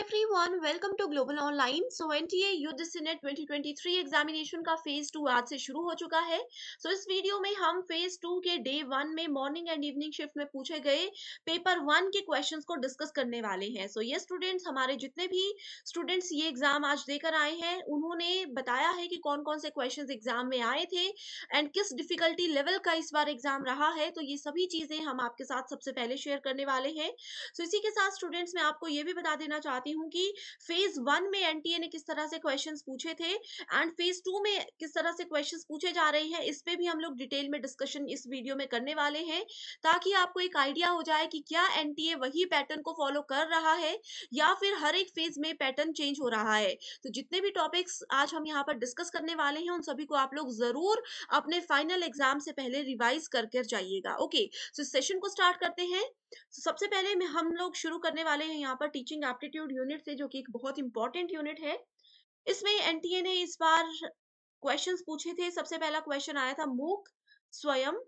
Everyone welcome to global online so NTA युद्ध सिनेट 2023 examination का फेज टू आज से शुरू हो चुका है सो so, इस वीडियो में हम फेज टू के डे वन में मॉर्निंग एंड इवनिंग शिफ्ट में पूछे गए पेपर वन के क्वेश्चंस को डिस्कस करने वाले हैं सो so, ये स्टूडेंट्स हमारे जितने भी स्टूडेंट्स ये एग्जाम आज देकर आए हैं उन्होंने बताया है कि कौन कौन से क्वेश्चन एग्जाम में आए थे एंड किस डिफिकल्टी लेवल का इस बार एग्जाम रहा है तो ये सभी चीजें हम आपके साथ सबसे पहले शेयर करने वाले हैं सो so, इसी के साथ स्टूडेंट्स मैं आपको ये भी बता देना चाहती बताती हूँ कि फेज वन में एनटीए ने किस तरह से क्वेश्चन पूछे थे एंड फेज टू में किस तरह से क्वेश्चन पूछे जा रहे हैं इस पे भी हम लोग डिटेल में डिस्कशन इस वीडियो में करने वाले हैं ताकि आपको एक आइडिया हो जाए कि क्या एन वही पैटर्न को फॉलो कर रहा है या फिर हर एक फेज में पैटर्न चेंज हो रहा है तो जितने भी टॉपिक्स आज हम यहाँ पर डिस्कस करने वाले हैं उन सभी को आप लोग जरूर अपने फाइनल एग्जाम से पहले रिवाइज करके जाइएगा ओके सो सेशन को स्टार्ट करते हैं तो सबसे पहले हम लोग शुरू करने वाले हैं यहाँ पर टीचिंग एप्टीट्यूड यूनिट से जो कि एक बहुत इंपॉर्टेंट यूनिट है इसमें एनटीए ने इस बार क्वेश्चंस पूछे थे सबसे पहला क्वेश्चन आया था मूक स्वयं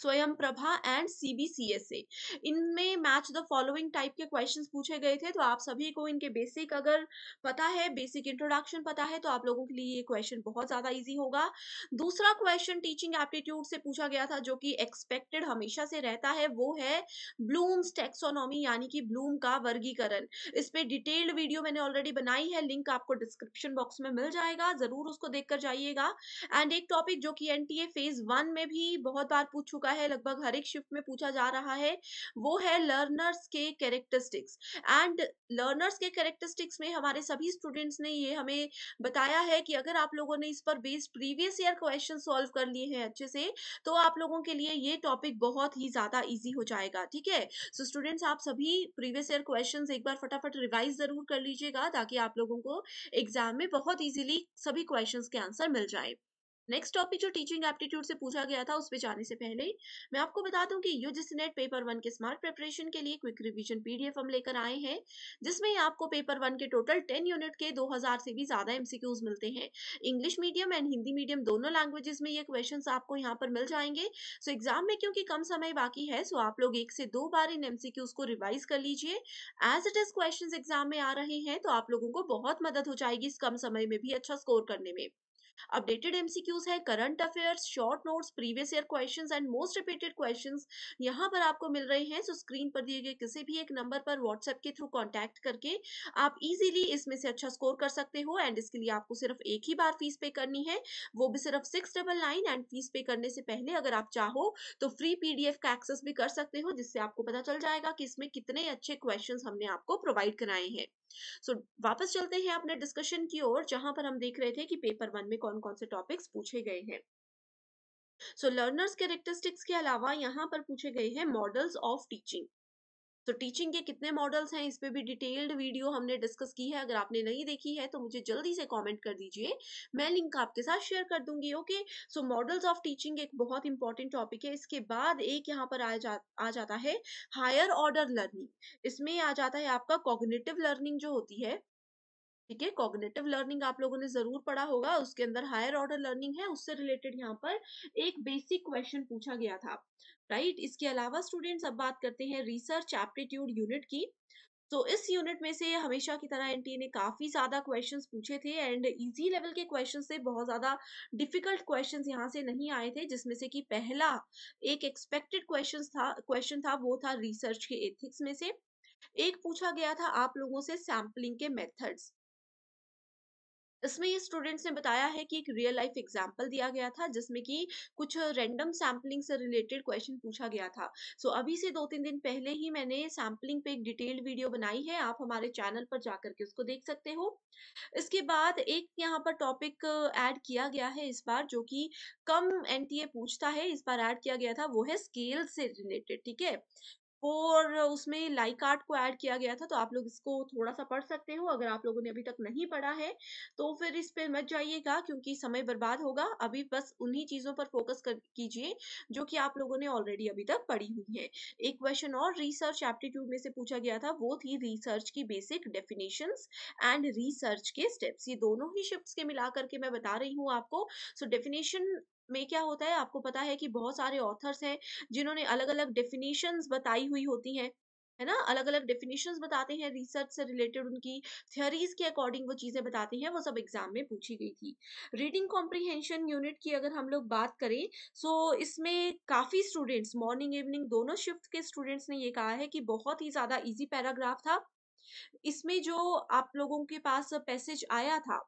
स्वयं प्रभा एंड सीबीसीएसए इनमें मैच द फॉलोइंग टाइप के क्वेश्चंस पूछे गए थे तो आप सभी को इनके बेसिक अगर पता है बेसिक इंट्रोडक्शन पता है तो आप लोगों के लिए ये क्वेश्चन बहुत ज्यादा इजी होगा दूसरा क्वेश्चन टीचिंग एप्टीट्यूड से पूछा गया था जो कि एक्सपेक्टेड हमेशा से रहता है वो है ब्लूम्स टेक्सोनॉमी यानी कि ब्लूम का वर्गीकरण इस पर डिटेल्ड वीडियो मैंने ऑलरेडी बनाई है लिंक आपको डिस्क्रिप्शन बॉक्स में मिल जाएगा जरूर उसको देखकर जाइएगा एंड एक टॉपिक जो कि एन फेज वन में भी बहुत बार पूछ चुका है लगभग हर एक शिफ्ट में पूछा जा रहा है वो है लर्नर्स के कैरेक्टरिस्टिक्स एंड लर्नर्स के कैरेक्टरिस्टिक्स में हमारे सभी स्टूडेंट्स ने ये हमें बताया है कि अगर आप लोगों ने इस पर based previous year question solve कर लिए हैं अच्छे से तो आप लोगों के लिए ये टॉपिक बहुत ही ज्यादा ईजी हो जाएगा ठीक है सो स्टूडेंट्स आप सभी प्रीवियस ईयर क्वेश्चन एक बार फटाफट रिवाइज जरूर कर लीजिएगा ताकि आप लोगों को एग्जाम में बहुत ईजिली सभी क्वेश्चन के आंसर मिल जाए नेक्स्ट टॉपिक जो टीचिंग एप्टीट्यूड से पूछा गया था उस पर जाने से पहले मैं आपको बता दूं कि यूजीस नेट पेपर वन के स्मार्ट प्रिपरेशन के लिए क्विक रिवीजन पीडीएफ हम लेकर आए हैं जिसमें आपको पेपर वन के टोटल टेन यूनिट के 2000 से भी ज्यादा एमसीक्यूज मिलते हैं English medium and Hindi medium दोनों लैंग्वेजेस में ये क्वेश्चन आपको यहाँ पर मिल जाएंगे सो एग्जाम में क्योंकि कम समय बाकी है सो आप लोग एक से दो बार इन एमसीक्यूज को रिवाइज कर लीजिए as it is question exam में आ रहे हैं तो आप लोगों को बहुत मदद हो जाएगी इस कम समय में भी अच्छा स्कोर करने में अपडेटेड एमसीक्यूज है current affairs short notes previous year questions and most repeated questions यहाँ पर आपको मिल रहे हैं तो स्क्रीन पर दिए गए किसी भी एक नंबर पर व्हाट्सएप के थ्रू कॉन्टैक्ट करके आप इजीली इसमें से अच्छा स्कोर कर सकते हो एंड इसके लिए आपको सिर्फ एक ही बार फीस पे करनी है वो भी सिर्फ six double nine and fees pay करने से पहले अगर आप चाहो तो फ्री एफ का एक्सेस भी कर सकते हो जिससे आपको पता चल जाएगा कि इसमें कितने अच्छे क्वेश्चन हमने आपको प्रोवाइड कराए हैं सो so, वापस चलते हैं अपने डिस्कशन की ओर जहां पर हम देख रहे थे कि पेपर वन में कौन कौन से टॉपिक्स पूछे गए हैं सो लर्नर्स कैरेक्टरिस्टिक्स के अलावा यहाँ पर पूछे गए हैं मॉडल्स ऑफ टीचिंग तो टीचिंग के कितने मॉडल्स हैं इस पर भी डिटेल्ड वीडियो हमने डिस्कस की है अगर आपने नहीं देखी है तो मुझे जल्दी से कॉमेंट कर दीजिए मैं लिंक आपके साथ शेयर कर दूंगी okay so models of teaching एक बहुत इंपॉर्टेंट टॉपिक है इसके बाद एक यहाँ पर आ, जा, आ जाता है हायर ऑर्डर लर्निंग इसमें आ जाता है आपका कॉग्नेटिव लर्निंग जो होती है ठीक है कॉग्नेटिव लर्निंग आप लोगों ने जरूर पढ़ा होगा उसके अंदर हायर ऑर्डर लर्निंग है उससे रिलेटेड यहाँ पर एक बेसिक क्वेश्चन पूछा गया था राइट right? इसके अलावा स्टूडेंट्स अब बात करते हैं रिसर्च एप्टीट्यूड यूनिट की तो इस यूनिट में से हमेशा की तरह एनटीए e ने काफी ज्यादा क्वेश्चंस पूछे थे एंड इजी लेवल के क्वेश्चंस से बहुत ज्यादा डिफिकल्ट क्वेश्चंस यहाँ से नहीं आए थे जिसमें से कि पहला एक एक्सपेक्टेड क्वेश्चंस था क्वेश्चन था वो था रिसर्च के एथिक्स में से एक पूछा गया था आप लोगों से सैम्पलिंग के मेथड्स इसमें ये स्टूडेंट्स ने बताया है कि एक रियल लाइफ एग्जाम्पल दिया गया था जिसमें कि कुछ रैंडम सैम्पलिंग से रिलेटेड क्वेश्चन पूछा गया था सो so, अभी से दो तीन दिन पहले ही मैंने सैम्पलिंग पे एक डिटेल्ड वीडियो बनाई है आप हमारे चैनल पर जाकर के उसको देख सकते हो इसके बाद एक यहाँ पर टॉपिक ऐड किया गया है इस बार जो कि कम एन पूछता है इस बार ऐड किया गया था वो है स्केल से रिलेटेड ठीक है और उसमें लाइक आर्ट को ऐड किया गया था तो आप लोग इसको थोड़ा सा पढ़ सकते हो अगर आप लोगों ने अभी तक नहीं पढ़ा है तो फिर इस पर मत जाइएगा क्योंकि समय बर्बाद होगा अभी बस उन्हीं चीज़ों पर फोकस कर कीजिए जो कि आप लोगों ने ऑलरेडी अभी तक पढ़ी हुई है एक क्वेश्चन और रिसर्च एप्टीट्यूड में से पूछा गया था वो थी रिसर्च की बेसिक डेफिनेशन एंड रिसर्च के स्टेप्स ये दोनों ही शिफ्ट के मिला करके मैं बता रही हूँ आपको सो डेफिनेशन में क्या होता है आपको पता है कि बहुत सारे ऑथर्स हैं जिन्होंने अलग अलग डेफिनेशन बताई हुई होती हैं है ना अलग अलग डेफिनेशंस बताते हैं रिसर्च से रिलेटेड उनकी थियोरीज के अकॉर्डिंग वो चीज़ें बताते हैं वो सब एग्जाम में पूछी गई थी रीडिंग कॉम्प्रिहेंशन यूनिट की अगर हम लोग बात करें सो इसमें काफ़ी स्टूडेंट्स मॉर्निंग इवनिंग दोनों शिफ्ट के स्टूडेंट्स ने ये कहा है कि बहुत ही ज़्यादा ईजी पैराग्राफ था इसमें जो आप लोगों के पास पैसेज आया था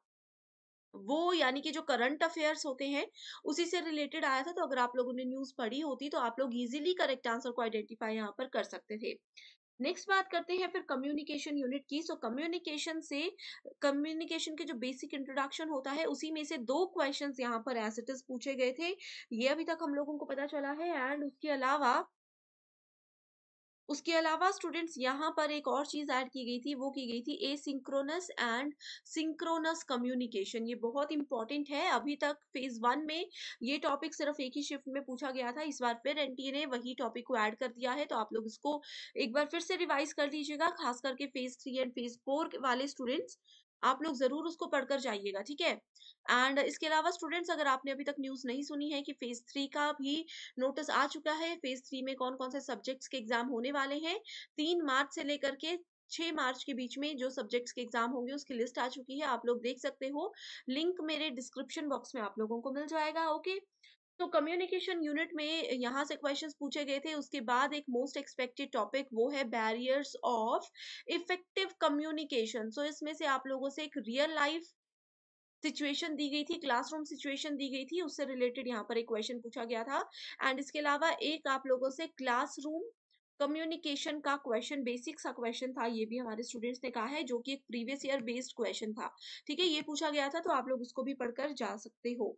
वो यानी कि जो करंट अफेयर्स होते हैं उसी से रिलेटेड आया था तो अगर आप लोगों ने न्यूज पढ़ी होती तो आप लोग इजीली करेक्ट आंसर को आइडेंटिफाई यहाँ पर कर सकते थे नेक्स्ट बात करते हैं फिर कम्युनिकेशन यूनिट की सो कम्युनिकेशन से कम्युनिकेशन के जो बेसिक इंट्रोडक्शन होता है उसी में से दो क्वेश्चंस यहाँ पर एसिटिस पूछे गए थे ये अभी तक हम लोगों को पता चला है एंड उसके अलावा उसके अलावा स्टूडेंट्स यहाँ पर एक और चीज़ ऐड की गई थी वो की गई थी asynchronous and synchronous communication ये बहुत इंपॉर्टेंट है अभी तक फेज वन में ये टॉपिक सिर्फ एक ही शिफ्ट में पूछा गया था इस बार फिर एन ने वही टॉपिक को ऐड कर दिया है तो आप लोग इसको एक बार फिर से रिवाइज कर दीजिएगा खास करके phase three and phase four वाले स्टूडेंट्स आप लोग ज़रूर उसको पढ़कर जाइएगा ठीक है एंड इसके अलावा स्टूडेंट्स अगर आपने अभी तक न्यूज़ नहीं सुनी है कि फेज़ थ्री का भी नोटिस आ चुका है फेज़ थ्री में कौन कौन से सब्जेक्ट्स के एग्जाम होने वाले हैं तीन मार्च से लेकर के छह मार्च के बीच में जो सब्जेक्ट्स के एग्जाम होंगे उसकी लिस्ट आ चुकी है आप लोग देख सकते हो लिंक मेरे डिस्क्रिप्शन बॉक्स में आप लोगों को मिल जाएगा ओके तो कम्युनिकेशन यूनिट में यहाँ से क्वेश्चंस पूछे गए थे उसके बाद एक मोस्ट एक्सपेक्टेड टॉपिक वो है barriers of effective communication so इसमें से आप लोगों से एक रियल लाइफ सिचुएशन दी गई थी क्लासरूम सिचुएशन दी गई थी उससे रिलेटेड यहाँ पर एक क्वेश्चन पूछा गया था एंड इसके अलावा एक आप लोगों से क्लासरूम कम्युनिकेशन का क्वेश्चन बेसिक सा क्वेश्चन था ये भी हमारे स्टूडेंट्स ने कहा है जो कि एक प्रीवियस ईयर बेस्ड क्वेश्चन था ठीक है ये पूछा गया था तो आप लोग उसको भी पढ़कर जा सकते हो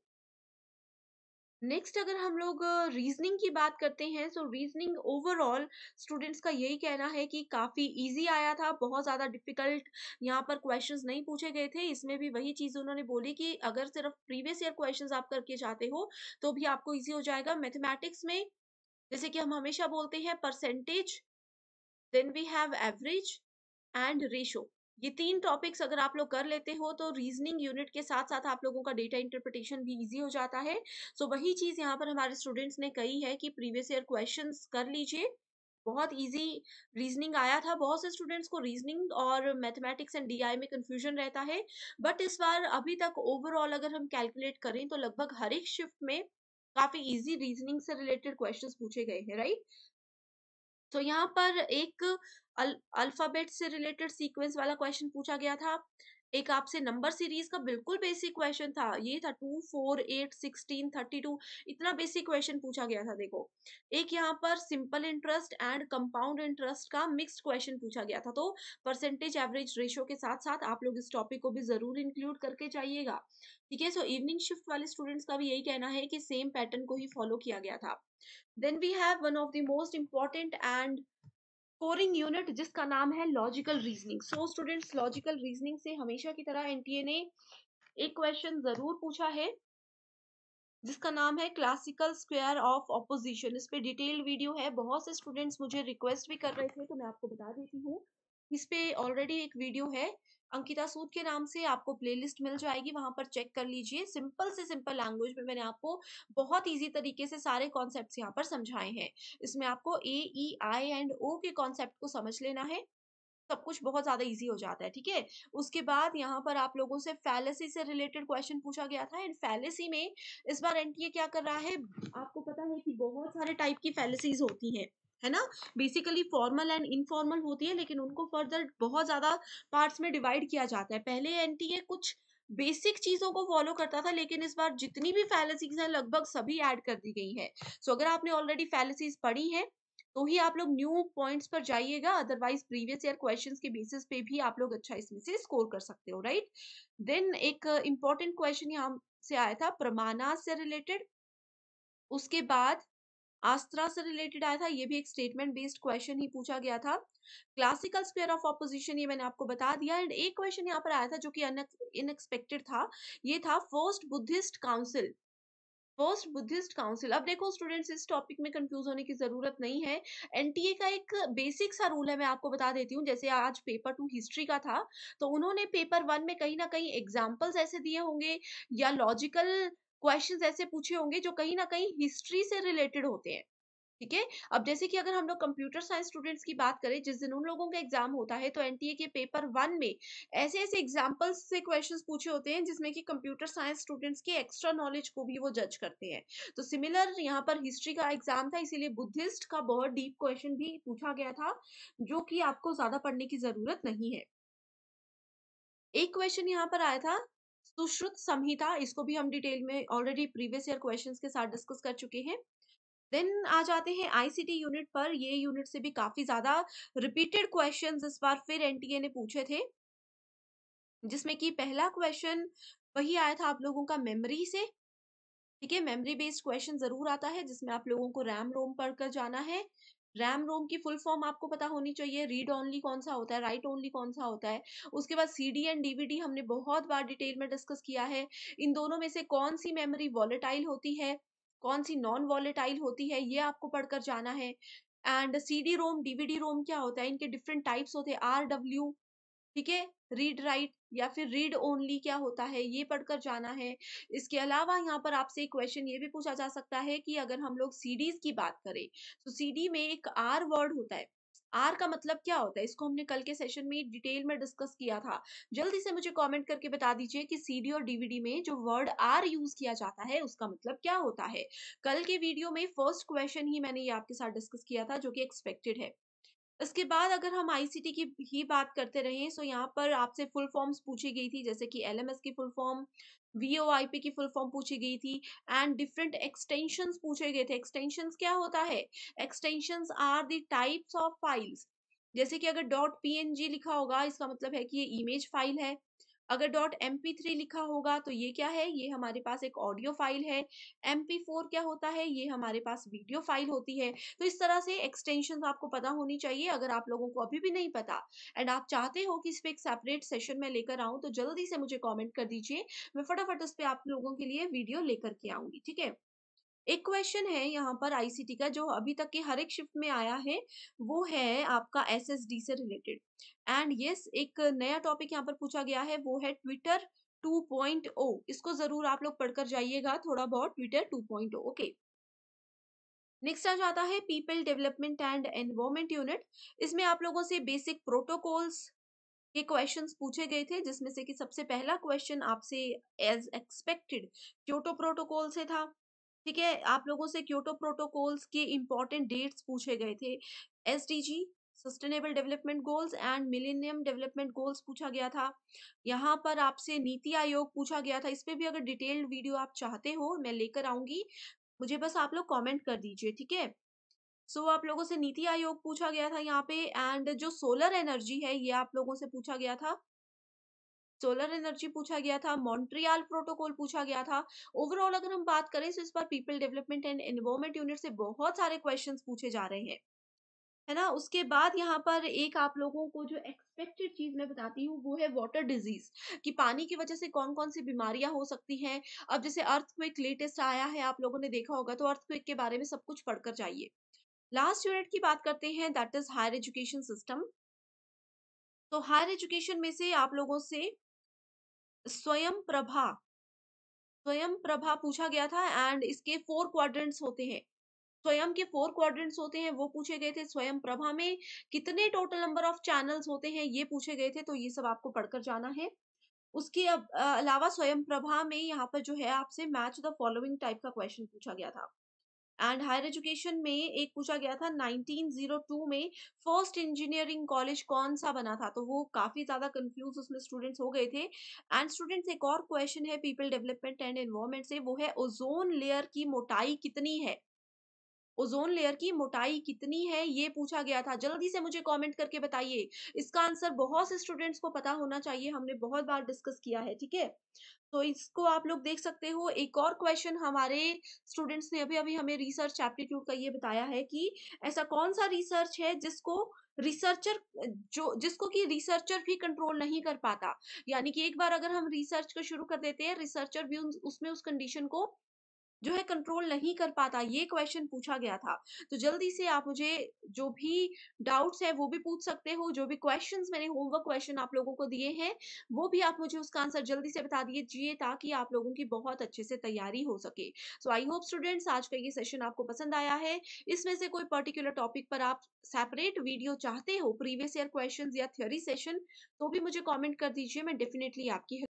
नेक्स्ट अगर हम लोग रीजनिंग की बात करते हैं सो रीजनिंग ओवरऑल स्टूडेंट्स का यही कहना है कि काफ़ी इजी आया था बहुत ज़्यादा डिफिकल्ट यहाँ पर क्वेश्चंस नहीं पूछे गए थे इसमें भी वही चीज़ उन्होंने बोली कि अगर सिर्फ प्रीवियस ईयर क्वेश्चंस आप करके जाते हो तो भी आपको ईजी हो जाएगा मैथमेटिक्स में जैसे कि हम हमेशा बोलते हैं percentage then we have average and ratio ये तीन टॉपिक्स अगर आप लोग कर लेते हो तो रीजनिंग यूनिट के साथ साथ आप लोगों का डेटा इंटरप्रिटेशन भी इजी हो जाता है सो so, वही चीज़ यहाँ पर हमारे स्टूडेंट्स ने कही है कि प्रीवियस ईयर क्वेश्चन कर लीजिए बहुत इजी रीजनिंग आया था बहुत से स्टूडेंट्स को रीजनिंग और मैथमेटिक्स एंड डीआई में कंफ्यूजन रहता है बट इस बार अभी तक ओवरऑल अगर हम कैलकुलेट करें तो लगभग हर एक शिफ्ट में काफी इजी रीजनिंग से रिलेटेड क्वेश्चंस पूछे गए हैं राइट तो यहाँ पर एक अल अल्फाबेट से रिलेटेड सीक्वेंस वाला क्वेश्चन पूछा गया था एक आपसे नंबर सीरीज का बिल्कुल बेसिक क्वेश्चन था ये था two four eight sixteen thirty two इतना बेसिक क्वेश्चन पूछा गया था देखो एक यहाँ पर simple interest and compound interest का मिक्स्ड क्वेश्चन पूछा गया था तो परसेंटेज एवरेज रेशियो के साथ साथ आप लोग इस टॉपिक को भी जरूर इंक्लूड करके जाइएगा ठीक है सो इवनिंग शिफ्ट वाले स्टूडेंट्स का भी यही कहना है कि सेम पैटर्न को ही फॉलो किया गया था then we have one of the most important and scoring unit जिसका नाम है logical reasoning so students logical reasoning से हमेशा की तरह एनटीए ने एक क्वेश्चन जरूर पूछा है जिसका नाम है क्लासिकल स्क्वायर ऑफ ऑपोजिशन इस पे डिटेल वीडियो है बहुत से स्टूडेंट्स मुझे रिक्वेस्ट भी कर रहे थे तो मैं आपको बता देती हूँ इस पे ऑलरेडी एक वीडियो है अंकिता सूद के नाम से आपको प्लेलिस्ट मिल जाएगी वहां पर चेक कर लीजिए सिंपल से सिंपल लैंग्वेज में मैंने आपको बहुत इजी तरीके से सारे कॉन्सेप्ट यहाँ पर समझाए हैं इसमें आपको ए ई आई एंड ओ के कॉन्सेप्ट को समझ लेना है सब कुछ बहुत ज्यादा इजी हो जाता है ठीक है उसके बाद यहाँ पर आप लोगों से फैलेसी से रिलेटेड क्वेश्चन पूछा गया था एंड फैलेसी में इस बार एनटीए क्या कर रहा है आपको पता है कि बहुत सारे टाइप की फैलेसीज होती हैं है ना बेसिकली फॉर्मल एंड इनफॉर्मल होती है लेकिन उनको फर्दर बहुत ज्यादा पार्ट्स में डिवाइड किया जाता है पहले एनटीए कुछ बेसिक चीजों को फॉलो करता था लेकिन इस बार जितनी भी फैलेसीज हैं लगभग सभी ऐड कर दी गई हैं सो so, अगर आपने ऑलरेडी फैलेसीज पढ़ी है तो ही आप लोग न्यू पॉइंट्स पर जाइएगा अदरवाइज प्रीवियस ईयर क्वेश्चंस के बेसिस पे भी आप लोग अच्छा इसमें से स्कोर कर सकते हो राइट देन एक इंपॉर्टेंट क्वेश्चन यहाँ से आया था प्रमाणा से रिलेटेड उसके बाद आस्त्रा से रिलेटेड आया था ये भी एक स्टेटमेंट बेस्ड क्वेश्चन ही पूछा गया था क्लासिकल स्पेयर ऑफ ऑपोजिशन ये मैंने आपको बता दिया एंड एक क्वेश्चन यहाँ पर आया था जो कि इनएक्सपेक्टेड था ये था first Buddhist council first Buddhist council अब देखो स्टूडेंट्स इस टॉपिक में कंफ्यूज होने की जरूरत नहीं है एनटीए का एक बेसिक सा रूल है मैं आपको बता देती हूँ जैसे आज पेपर टू हिस्ट्री का था तो उन्होंने पेपर वन में कहीं ना कहीं एग्जाम्पल्स ऐसे दिए होंगे या लॉजिकल क्वेश्चन ऐसे पूछे होंगे जो कहीं ना कहीं हिस्ट्री से रिलेटेड होते हैं ठीक है अब जैसे कि अगर हम लोग कंप्यूटर साइंस स्टूडेंट्स की बात करें जिस दिन उन लोगों का एग्जाम होता है तो एनटीए के पेपर वन में ऐसे ऐसे एग्जाम्पल्स से क्वेश्चंस पूछे होते हैं जिसमें कि कंप्यूटर साइंस स्टूडेंट्स के एक्स्ट्रा नॉलेज को भी वो जज करते हैं तो सिमिलर यहाँ पर हिस्ट्री का एग्जाम था इसीलिए बुद्धिस्ट का बहुत डीप क्वेश्चन भी पूछा गया था जो कि आपको ज्यादा पढ़ने की जरूरत नहीं है एक क्वेश्चन यहाँ पर आया था तो श्रुत संहिता इसको भी हम डिटेल में ऑलरेडी प्रीवियस ईयर क्वेश्चन के साथ डिस्कस कर चुके हैं देन आ जाते हैं आईसीटी यूनिट पर ये यूनिट से भी काफी ज्यादा रिपीटेड क्वेश्चन इस बार फिर एनटीए ने पूछे थे जिसमें कि पहला क्वेश्चन वही आया था आप लोगों का मेमोरी से ठीक है मेमोरी बेस्ड क्वेश्चन जरूर आता है जिसमें आप लोगों को रैम रोम पढ़कर जाना है रैम रोम की फुल फॉर्म आपको पता होनी चाहिए रीड ओनली कौन सा होता है राइट ओनली कौन सा होता है उसके बाद सीडी एंड डीवीडी हमने बहुत बार डिटेल में डिस्कस किया है इन दोनों में से कौन सी मेमोरी वॉलेटाइल होती है कौन सी नॉन वॉलेटाइल होती है ये आपको पढ़कर जाना है and C D ROM DVD ROM क्या होता है इनके डिफरेंट टाइप्स होते हैं आर डब्ल्यू ठीक है रीड राइट या फिर रीड ओनली क्या होता है ये पढ़कर जाना है इसके अलावा यहाँ पर आपसे एक क्वेश्चन ये भी पूछा जा सकता है कि अगर हम लोग सीडीज की बात करें तो सीडी में एक आर वर्ड होता है आर का मतलब क्या होता है इसको हमने कल के सेशन में डिटेल में डिस्कस किया था जल्दी से मुझे कमेंट करके बता दीजिए कि सीडी और डीवीडी में जो वर्ड आर यूज किया जाता है उसका मतलब क्या होता है कल के वीडियो में फर्स्ट क्वेश्चन ही मैंने ये आपके साथ डिस्कस किया था जो कि एक्सपेक्टेड है इसके बाद अगर हम आईसीटी की ही बात करते रहे सो यहाँ पर आपसे फुल फॉर्म्स पूछी गई थी जैसे कि एलएमएस की फुल फॉर्म वीओआईपी की फुल फॉर्म पूछी गई थी एंड डिफरेंट एक्सटेंशंस पूछे गए थे एक्सटेंशंस क्या होता है extensions are the types of files जैसे कि अगर डॉट पी लिखा होगा इसका मतलब है कि ये इमेज फाइल है अगर डॉट एम लिखा होगा तो ये क्या है ये हमारे पास एक ऑडियो फाइल है एम क्या होता है ये हमारे पास वीडियो फाइल होती है तो इस तरह से एक्सटेंशन आपको पता होनी चाहिए अगर आप लोगों को अभी भी नहीं पता एंड आप चाहते हो कि इस पर एक सेपरेट सेशन में लेकर आऊँ तो जल्दी से मुझे कॉमेंट कर दीजिए मैं फटाफट उस पर आप लोगों के लिए वीडियो लेकर के आऊँगी ठीक है एक क्वेश्चन है यहाँ पर आईसीटी का जो अभी तक के हर एक शिफ्ट में आया है वो है आपका एसएसडी से रिलेटेड एंड यस एक नया टॉपिक यहाँ पर पूछा गया है वो है ट्विटर 2.0 इसको जरूर आप लोग पढ़कर जाइएगा थोड़ा बहुत ट्विटर 2.0 ओके नेक्स्ट आ जाता है people development and environment unit इसमें आप लोगों से बेसिक प्रोटोकॉल्स के क्वेश्चंस पूछे गए थे जिसमें से कि सबसे पहला क्वेश्चन आपसे एज एक्सपेक्टेड क्योटो प्रोटोकॉल से था ठीक है आप लोगों से क्योटो प्रोटोकॉल्स के इंपॉर्टेंट डेट्स पूछे गए थे as sustainable development goals and millennium development goals पूछा गया था यहाँ पर आपसे नीति आयोग पूछा गया था इस पर भी अगर डिटेल्ड वीडियो आप चाहते हो मैं लेकर आऊंगी मुझे बस आप लोग कॉमेंट कर दीजिए ठीक है सो आप लोगों से नीति आयोग पूछा गया था यहाँ पे एंड जो सोलर एनर्जी है ये आप लोगों से पूछा गया था सोलर एनर्जी पूछा गया था मॉन्ट्रियाल प्रोटोकॉल पूछा गया था ओवरऑल अगर हम बात करें तो इस बार people development and environment unit से बहुत सारे क्वेश्चन पूछे जा रहे हैं है ना उसके बाद यहाँ पर एक आप लोगों को जो एक्सपेक्टेड चीज मैं बताती हूँ वो है वाटर डिजीज कि पानी की वजह से कौन कौन सी बीमारियां हो सकती हैं अब जैसे अर्थक्वेक लेटेस्ट आया है आप लोगों ने देखा होगा तो अर्थक्वेक के बारे में सब कुछ पढ़कर जाइए लास्ट यूनिट की बात करते हैं that is higher education system तो हायर एजुकेशन में से आप लोगों से स्वयं प्रभा स्वयं प्रभा पूछा गया था एंड इसके फोर क्वाड्रेंट्स होते हैं स्वयं के फोर क्वाड्रेंट्स होते हैं वो पूछे गए थे स्वयं प्रभा में कितने टोटल नंबर ऑफ चैनल्स होते हैं ये पूछे गए थे तो ये सब आपको पढ़कर जाना है उसके अलावा स्वयं प्रभा में यहाँ पर जो है आपसे मैच द फॉलोइंग टाइप का क्वेश्चन पूछा गया था एंड हायर एजुकेशन में एक पूछा गया था 1902 में फर्स्ट इंजीनियरिंग कॉलेज कौन सा बना था तो वो काफ़ी ज़्यादा कंफ्यूज उसमें स्टूडेंट्स हो गए थे एंड स्टूडेंट्स एक और क्वेश्चन है पीपल डेवलपमेंट एंड एनवायरमेंट से वो है ओजोन लेयर की मोटाई कितनी है ओजोन लेयर की मोटाई कितनी है ये पूछा गया था जल्दी से मुझे कमेंट करके बताइए इसका आंसर बहुत से स्टूडेंट्स को पता होना चाहिए हमने बहुत बार डिस्कस किया है ठीक है तो इसको आप लोग देख सकते हो एक और क्वेश्चन हमारे स्टूडेंट्स ने अभी अभी हमें रिसर्च एप्टीट्यूड का ये बताया है कि ऐसा कौन सा रिसर्च है जिसको रिसर्चर जो जिसको कि रिसर्चर भी कंट्रोल नहीं कर पाता यानी कि एक बार अगर हम रिसर्च को शुरू कर देते हैं रिसर्चर भी उसमें उस कंडीशन को जो है कंट्रोल नहीं कर पाता ये क्वेश्चन पूछा गया था तो जल्दी से आप मुझे जो भी डाउट्स है वो भी पूछ सकते हो जो भी क्वेश्चन मैंने होमवर्क क्वेश्चन आप लोगों को दिए हैं वो भी आप मुझे उसका आंसर जल्दी से बता दीजिए ताकि आप लोगों की बहुत अच्छे से तैयारी हो सके सो आई होप स्टूडेंट्स आज का ये सेशन आपको पसंद आया है इसमें से कोई पर्टिकुलर टॉपिक पर आप सेपरेट वीडियो चाहते हो प्रीवियस ईयर क्वेश्चन या थ्योरी सेशन तो भी मुझे कॉमेंट कर दीजिए मैं डेफिनेटली आपकी